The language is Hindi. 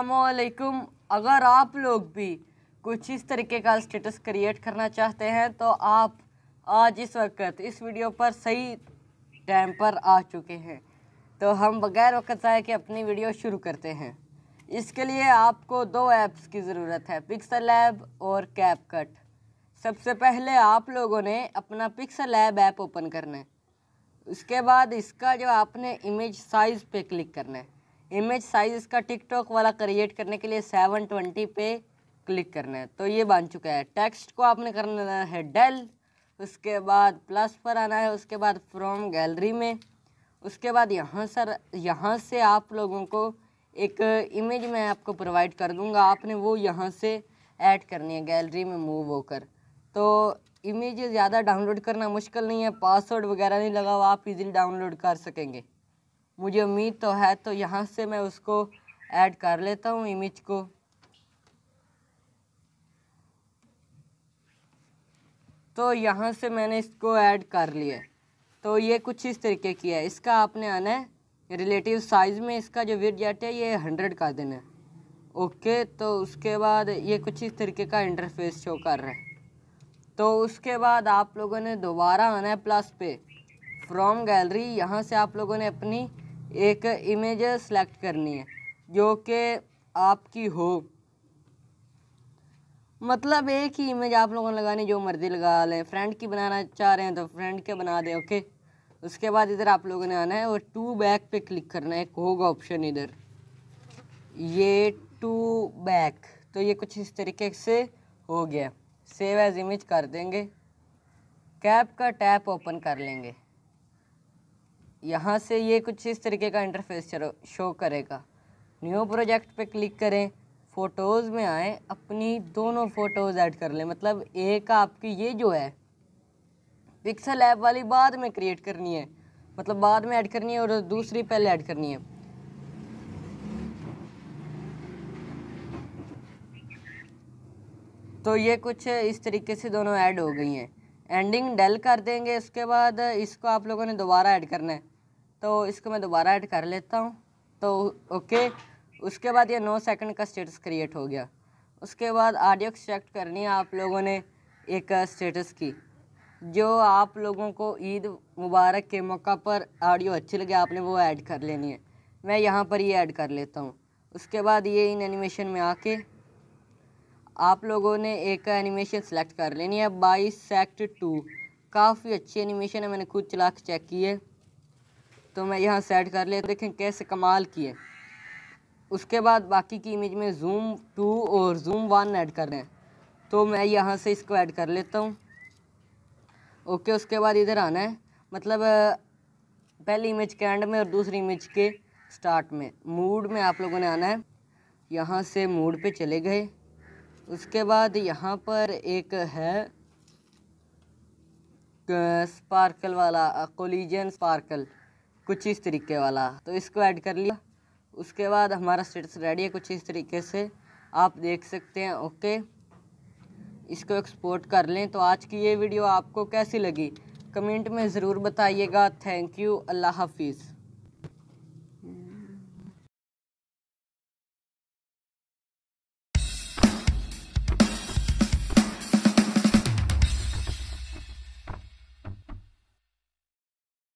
असलकुम अगर आप लोग भी कुछ इस तरीके का स्टेटस क्रिएट करना चाहते हैं तो आप आज इस वक्त इस वीडियो पर सही टाइम पर आ चुके हैं तो हम बगैर वक्त आए कि अपनी वीडियो शुरू करते हैं इसके लिए आपको दो ऐप्स की ज़रूरत है पिक्सल ऐप और कैप कट सबसे पहले आप लोगों ने अपना पिक्सल ऐप ऐप ओपन करना है उसके बाद इसका जो आपने इमेज साइज़ पे क्लिक करना है इमेज साइज इसका टिकटॉक वाला क्रिएट करने के लिए सेवन ट्वेंटी पे क्लिक करना है तो ये बन चुका है टेक्स्ट को आपने करना है डेल उसके बाद प्लस पर आना है उसके बाद फ्रॉम गैलरी में उसके बाद यहाँ सर यहाँ से आप लोगों को एक इमेज मैं आपको प्रोवाइड कर दूँगा आपने वो यहाँ से ऐड करनी है गैलरी में मूव होकर तो इमेज ज़्यादा डाउनलोड करना मुश्किल नहीं है पासवर्ड वगैरह नहीं लगा हुआ आप इजीली डाउनलोड कर सकेंगे मुझे उम्मीद तो है तो यहाँ से मैं उसको ऐड कर लेता हूँ इमेज को तो यहाँ से मैंने इसको ऐड कर लिया तो ये कुछ इस तरीके की है इसका आपने आना है रिलेटिव साइज़ में इसका जो जेट है ये हंड्रेड का देना है ओके तो उसके बाद ये कुछ इस तरीके का इंटरफेस शो कर रहा है तो उसके बाद आप लोगों ने दोबारा आना है प्लस पे फ्रॉम गैलरी यहाँ से आप लोगों ने अपनी एक इमेज सेलेक्ट करनी है जो कि आपकी हो मतलब एक ही इमेज आप लोगों ने लगानी जो मर्जी लगा लें फ्रेंड की बनाना चाह रहे हैं तो फ्रेंड के बना दें ओके उसके बाद इधर आप लोगों ने आना है और टू बैक पे क्लिक करना है एक होगा ऑप्शन इधर ये टू बैक तो ये कुछ इस तरीके से हो गया सेव एज इमेज कर देंगे कैप का टैप ओपन कर लेंगे यहाँ से ये कुछ इस तरीके का इंटरफेस शो करेगा न्यू प्रोजेक्ट पे क्लिक करें फ़ोटोज़ में आए अपनी दोनों फ़ोटोज़ ऐड कर लें मतलब एक आपकी ये जो है पिक्सल ऐप वाली बाद में क्रिएट करनी है मतलब बाद में ऐड करनी है और दूसरी पहले ऐड करनी है तो ये कुछ इस तरीके से दोनों ऐड हो गई हैं एंडिंग डेल कर देंगे उसके बाद इसको आप लोगों ने दोबारा ऐड करना है तो इसको मैं दोबारा ऐड कर लेता हूँ तो ओके उसके बाद ये नौ सेकंड का स्टेटस क्रिएट हो गया उसके बाद ऑडियो एक्सट्रैक्ट करनी है आप लोगों ने एक स्टेटस की जो आप लोगों को ईद मुबारक के मौका पर ऑडियो अच्छी लगे आपने वो ऐड कर लेनी है मैं यहाँ पर ये ऐड कर लेता हूँ उसके बाद ये इन एनिमेशन में आके आप लोगों ने एक एनिमेशन सेलेक्ट कर लेनी है बाई सेक्ट टू काफ़ी अच्छी एनिमेशन है मैंने खुद चला के चेक की है तो मैं यहाँ सेट कर लिया तो देखें कैसे कमाल किए उसके बाद बाकी की इमेज में जूम टू और जूम वन ऐड कर रहे हैं तो मैं यहाँ से इसको ऐड कर लेता हूँ ओके उसके बाद इधर आना है मतलब पहली इमेज के एंड में और दूसरी इमेज के स्टार्ट में मूड में आप लोगों ने आना है यहाँ से मूड पे चले गए उसके बाद यहाँ पर एक है स्पार्कल वाला कोलिजन स्पार्कल कुछ इस तरीके वाला तो इसको ऐड कर लिया उसके बाद हमारा स्टेटस रेडी है कुछ इस तरीके से आप देख सकते हैं ओके इसको एक्सपोर्ट कर लें तो आज की ये वीडियो आपको कैसी लगी कमेंट में ज़रूर बताइएगा थैंक यू अल्लाह हाफिज़